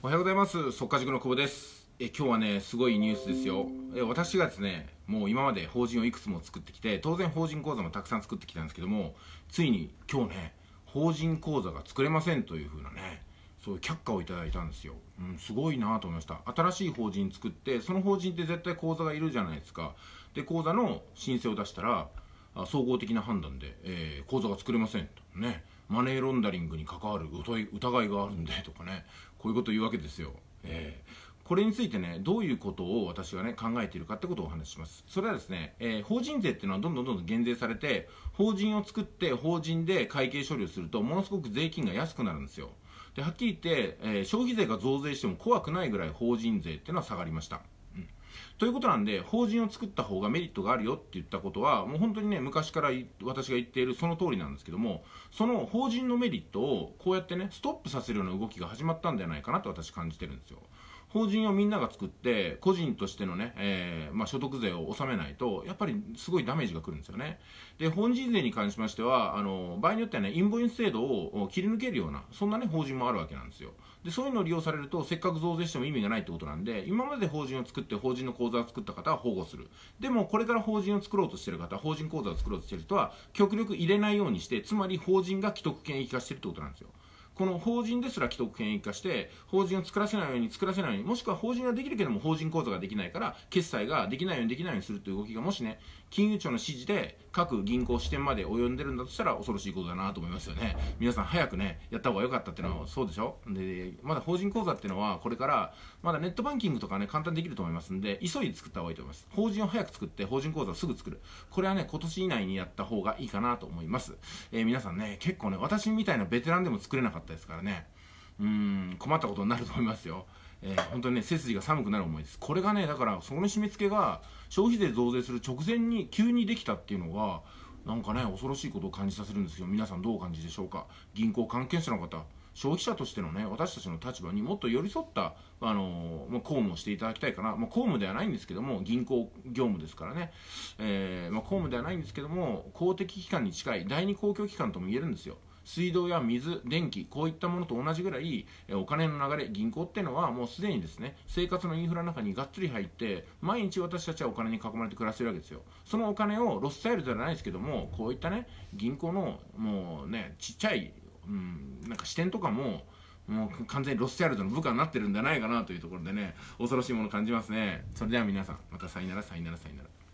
おはようございます。速稼塾の久保です。え、今日はね、すごいニュースですよ。え、私がですね、もう今まで法人をいくつも作ってきて、当然法人口座もたくさん作ってきたんですけども、ついに今日ね、法人口座が作れませんというふうなね、そういう却下をいただいたんですよ。うん、すごいなと思いました。新しい法人作って、その法人って絶対口座がいるじゃないですか。で、口座の申請を出したら、総合的な判断で、えー、口座が作れませんとね。マネーロンダリングに関わる疑いがあるんで とかねこういうこと言うわけですよ。えー、これについてねどういうことを私はね考えているかってことをお話ししますそれはですね、えー、法人税っていうのはどんどんどんどん減税されて法人を作って法人で会計処理をするとものすごく税金が安くなるんですよではっきり言って、えー、消費税が増税しても怖くないぐらい法人税っていうのは下がりましたということなんで、法人を作った方がメリットがあるよって言ったことは、もう本当にね、昔から私が言っているその通りなんですけども、その法人のメリットをこうやってね、ストップさせるような動きが始まったんじゃないかなと私感じてるんですよ。法人をみんなが作って個人としてのね、えー、まあ、所得税を納めないとやっぱりすごいダメージがくるんですよねで法人税に関しましてはあの場合によってはねインボインス制度を切り抜けるようなそんなね法人もあるわけなんですよでそういうのを利用されるとせっかく増税しても意味がないってことなんで今まで法人を作って法人の口座を作った方は保護するでもこれから法人を作ろうとしてる方法人口座を作ろうとしてる人は極力入れないようにしてつまり法人が既得権益化してるってことなんですよこの法人ですら既得権益化して、法人を作らせないように作らせないように、もしくは法人はできるけども法人口座ができないから、決済ができないようにできないようにするという動きが、もしね、金融庁の指示で各銀行支店まで及んでるんだとしたら恐ろしいことだなと思いますよね。皆さん早くね、やった方が良かったっていうのはそうでしょで、まだ法人口座っていうのはこれから、まだネットバンキングとかね、簡単できると思いますんで、急いで作った方がいいと思います。法人を早く作って、法人口座をすぐ作る。これはね、今年以内にやった方がいいかなと思います。えー、皆さんね、結構ね、私みたいなベテランでも作れなかったったですからねうん困ったことになると思いますよえー、本当にね背筋が寒くなる思いですこれがねだからそこの締め付けが消費税増税する直前に急にできたっていうのがなんかね恐ろしいことを感じさせるんですけど皆さんどうお感じでしょうか銀行関係者の方消費者としてのね私たちの立場にもっと寄り添った、あのー、まあ、公務をしていただきたいかな、まあ、公務ではないんですけども銀行業務ですからね、えー、まあ、公務ではないんですけども公的機関に近い第二公共機関とも言えるんですよ水道や水、電気、こういったものと同じぐらい、えお金の流れ、銀行っていうのはもうすでにですね、生活のインフラの中にがっつり入って、毎日私たちはお金に囲まれて暮らしてるわけですよ。そのお金をロスタイルではないですけども、こういったね、銀行のもうね、ちっちゃい、うん、なんか支店とかも、もう完全にロスチャイルドの部下になってるんじゃないかなというところでね、恐ろしいもの感じますね。それでは皆さん、またさよならさよならさよなら。